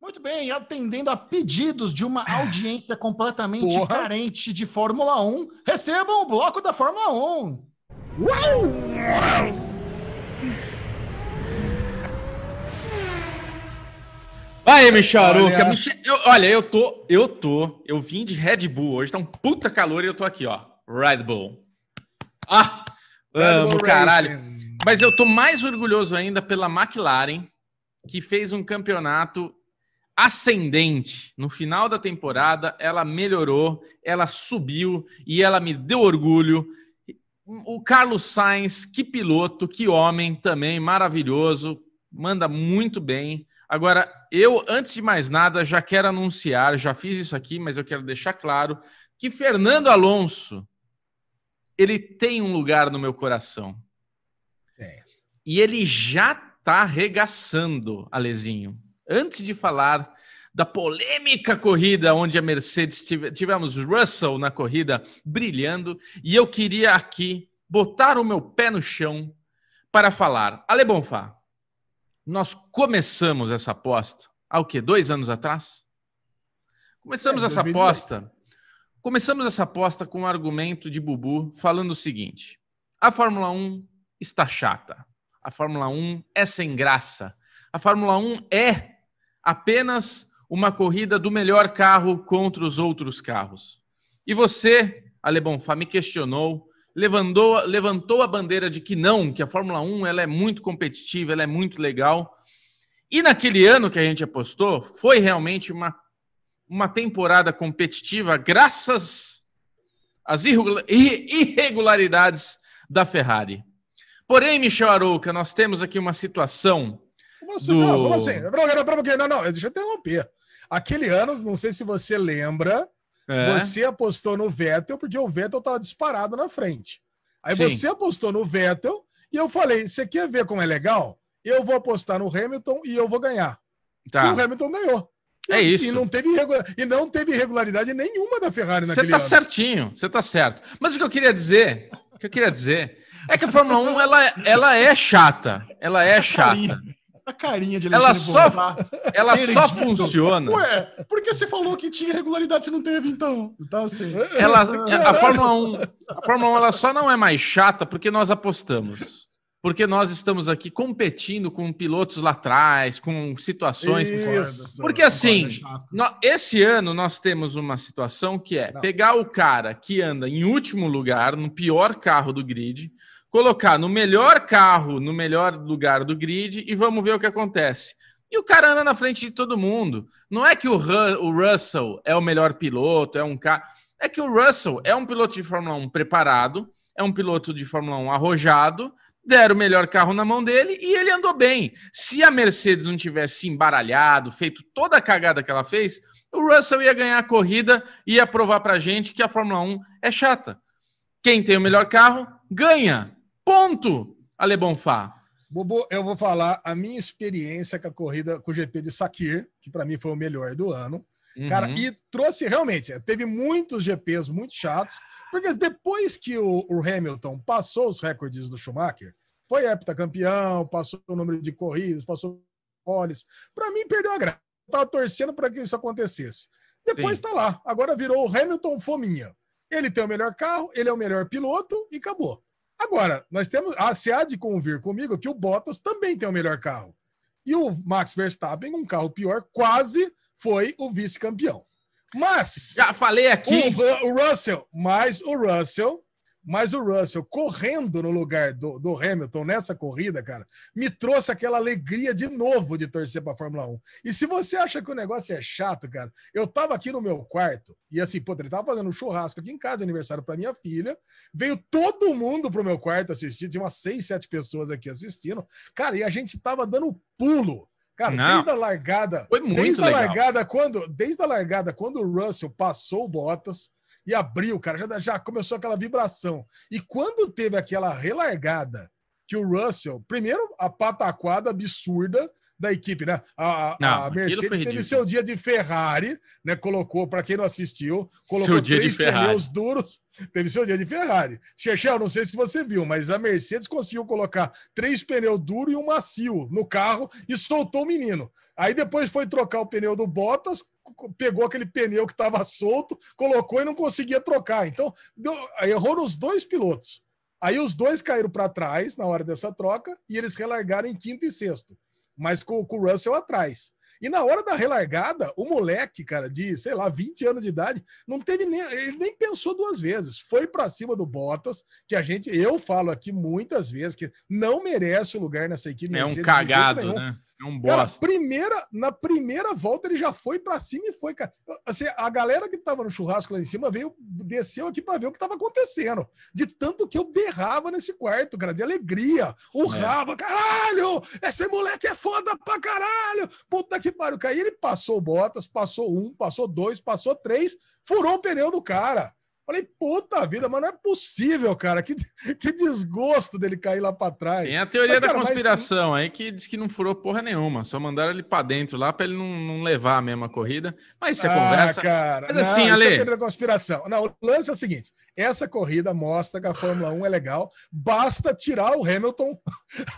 Muito bem, atendendo a pedidos de uma audiência completamente Porra. carente de Fórmula 1, recebam o bloco da Fórmula 1. Uau! Aí, Micharuca, olha... eu, olha, eu tô, eu tô, eu vim de Red Bull hoje, tá um puta calor e eu tô aqui, ó, Red Bull. Ah, Red amo, Bull caralho. Racing. Mas eu tô mais orgulhoso ainda pela McLaren, que fez um campeonato ascendente. No final da temporada, ela melhorou, ela subiu e ela me deu orgulho. O Carlos Sainz, que piloto, que homem também maravilhoso, manda muito bem. Agora, eu, antes de mais nada, já quero anunciar, já fiz isso aqui, mas eu quero deixar claro que Fernando Alonso, ele tem um lugar no meu coração. É. E ele já tá arregaçando, Alezinho antes de falar da polêmica corrida onde a Mercedes tive, tivemos Russell na corrida brilhando e eu queria aqui botar o meu pé no chão para falar. Ale Bonfá, nós começamos essa aposta há o quê? Dois anos atrás? Começamos é, essa aposta. Começamos essa aposta com um argumento de Bubu falando o seguinte: a Fórmula 1 está chata. A Fórmula 1 é sem graça. A Fórmula 1 é apenas uma corrida do melhor carro contra os outros carros. E você, Alebonfá, me questionou, levantou, levantou a bandeira de que não, que a Fórmula 1 ela é muito competitiva, ela é muito legal. E naquele ano que a gente apostou, foi realmente uma, uma temporada competitiva, graças às irregularidades da Ferrari. Porém, Michel Arouca, nós temos aqui uma situação como assim? Do... Não, como assim? Não, não, deixa eu interromper. Aquele ano, não sei se você lembra, é. você apostou no Vettel porque o Vettel estava disparado na frente. Aí Sim. você apostou no Vettel e eu falei: você quer ver como é legal? Eu vou apostar no Hamilton e eu vou ganhar. Tá. E o Hamilton ganhou. É isso. E não teve, e não teve regularidade nenhuma da Ferrari naquele tá ano. Você tá certinho, você tá certo. Mas o que eu queria dizer, o que eu queria dizer é que a Fórmula 1 ela, ela é chata. Ela é chata. A carinha de Alexandre ela só, Ela só funciona. Ué, por que você falou que tinha regularidade e não teve, então? Então, assim. Ela, a, Fórmula 1, a Fórmula 1 ela só não é mais chata porque nós apostamos. Porque nós estamos aqui competindo com pilotos lá atrás, com situações. Isso, porque assim, é esse ano nós temos uma situação que é não. pegar o cara que anda em último lugar, no pior carro do grid, colocar no melhor carro, no melhor lugar do grid e vamos ver o que acontece. E o cara anda na frente de todo mundo. Não é que o, Ru o Russell é o melhor piloto, é um cara. É que o Russell é um piloto de Fórmula 1 preparado, é um piloto de Fórmula 1 arrojado, deram o melhor carro na mão dele e ele andou bem. Se a Mercedes não tivesse embaralhado, feito toda a cagada que ela fez, o Russell ia ganhar a corrida e ia provar pra gente que a Fórmula 1 é chata. Quem tem o melhor carro ganha. Ponto, Ale Bonfá. Bobo, eu vou falar a minha experiência com a corrida com o GP de Sakir, que para mim foi o melhor do ano. Uhum. Cara, e trouxe realmente, teve muitos GPs muito chatos, porque depois que o, o Hamilton passou os recordes do Schumacher, foi heptacampeão, passou o número de corridas, passou olhos. Para mim, perdeu a graça. Eu tava torcendo para que isso acontecesse. Depois está lá. Agora virou o Hamilton Fominha. Ele tem o melhor carro, ele é o melhor piloto e acabou. Agora, nós temos. Ah, se há de convir comigo que o Bottas também tem o melhor carro. E o Max Verstappen, um carro pior, quase foi o vice-campeão. Mas. Já falei aqui. O, o Russell, mas o Russell mas o Russell correndo no lugar do, do Hamilton nessa corrida, cara, me trouxe aquela alegria de novo de torcer para a Fórmula 1. E se você acha que o negócio é chato, cara, eu tava aqui no meu quarto e assim, pô, ele tava fazendo um churrasco aqui em casa, aniversário para minha filha. Veio todo mundo pro meu quarto assistir, tinha umas seis, sete pessoas aqui assistindo. Cara, e a gente tava dando pulo. Cara, Não. desde a largada, desde a largada quando, desde a largada quando o Russell passou o Bottas, e abriu, cara, já, já começou aquela vibração. E quando teve aquela relargada que o Russell, primeiro, a pataquada absurda da equipe, né? A, não, a Mercedes teve seu dia de Ferrari, né? Colocou, para quem não assistiu, colocou seu três pneus duros, teve seu dia de Ferrari. Chechel, não sei se você viu, mas a Mercedes conseguiu colocar três pneus duros e um macio no carro e soltou o menino. Aí depois foi trocar o pneu do Bottas, pegou aquele pneu que estava solto, colocou e não conseguia trocar. Então, deu, errou nos dois pilotos. Aí os dois caíram para trás na hora dessa troca e eles relargaram em quinto e sexto, mas com, com o Russell atrás. E na hora da relargada, o moleque, cara, de, sei lá, 20 anos de idade, não teve nem. Ele nem pensou duas vezes. Foi para cima do Bottas, que a gente, eu falo aqui muitas vezes, que não merece o lugar nessa equipe. É um cagado, né? É um bosta. Cara, primeira, na primeira volta ele já foi para cima e foi, cara. Assim, a galera que tava no churrasco lá em cima veio, desceu aqui para ver o que tava acontecendo. De tanto que eu berrava nesse quarto, cara, de alegria. Urrava, é. caralho! Esse moleque é foda pra caralho! Puta que pariu. Aí ele passou Bottas, passou um, passou dois, passou três, furou o pneu do cara. Falei, puta vida, mas não é possível, cara. Que, que desgosto dele cair lá para trás. Tem a teoria mas, cara, da conspiração mas... aí que diz que não furou porra nenhuma. Só mandaram ele para dentro lá para ele não, não levar a mesma corrida. Mas você é ah, conversa. Cara, mas assim, não, é Ale... é a teoria da conspiração. Não, o lance é o seguinte: essa corrida mostra que a Fórmula 1 é legal. Basta tirar o Hamilton.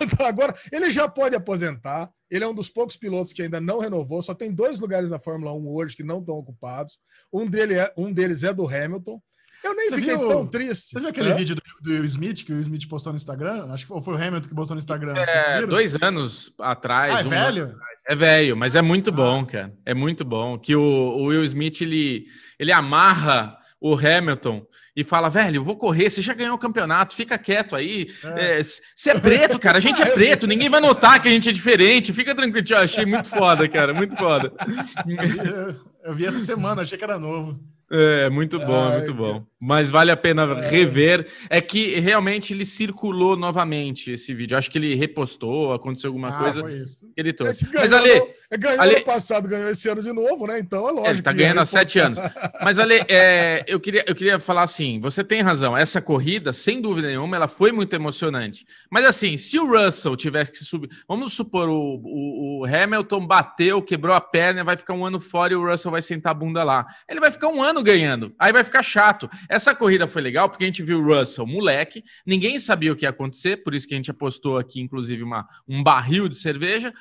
Então, agora, ele já pode aposentar. Ele é um dos poucos pilotos que ainda não renovou. Só tem dois lugares na Fórmula 1 hoje que não estão ocupados. Um, dele é, um deles é do Hamilton. Eu nem você fiquei viu, tão triste. Você viu aquele é? vídeo do, Will Smith que o Will Smith postou no Instagram? Acho que foi o Hamilton que postou no Instagram. É, dois anos atrás. Ah, é um velho? Atrás. É velho, mas é muito ah. bom, cara. É muito bom. Que o, o Will Smith, ele, ele amarra o Hamilton e fala, velho, eu vou correr, você já ganhou o campeonato, fica quieto aí. É. É, você é. é. preto, cara, a gente é, ah, é preto, ninguém vai notar que a gente é diferente, fica tranquilo. Eu achei muito foda, cara, muito foda. Eu, vi essa semana, achei que era novo. É, muito bom, Ai, muito bom mas vale a pena é. rever. É que realmente ele circulou novamente esse vídeo. Acho que ele repostou, aconteceu alguma ah, coisa. Foi isso. Ele trouxe. É ganhou, mas Ale, é ganhou Ale... ano é passado, ganhou esse ano de novo, né? Então é lógico. É, ele tá ganhando há sete anos. Mas Ale, é, eu, queria, eu queria falar assim: você tem razão. Essa corrida, sem dúvida nenhuma, ela foi muito emocionante. Mas assim, se o Russell tivesse que subir, vamos supor, o, o, o Hamilton bateu, quebrou a perna, vai ficar um ano fora e o Russell vai sentar a bunda lá. Ele vai ficar um ano ganhando. Aí vai ficar chato. Essa corrida foi legal porque a gente viu o Russell, moleque, ninguém sabia o que ia acontecer, por isso que a gente apostou aqui, inclusive, uma, um barril de cerveja.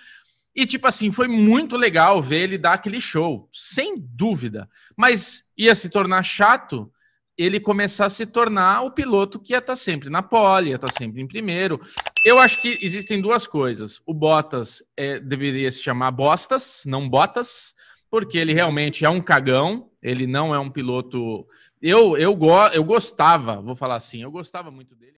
E, tipo assim, foi muito legal ver ele dar aquele show, sem dúvida. Mas ia se tornar chato ele começar a se tornar o piloto que ia estar tá sempre na pole, ia estar tá sempre em primeiro. Eu acho que existem duas coisas. O Bottas é, deveria se chamar Bostas, não Botas, porque ele realmente é um cagão, ele não é um piloto eu, eu, go eu gostava, vou falar assim, eu gostava muito dele.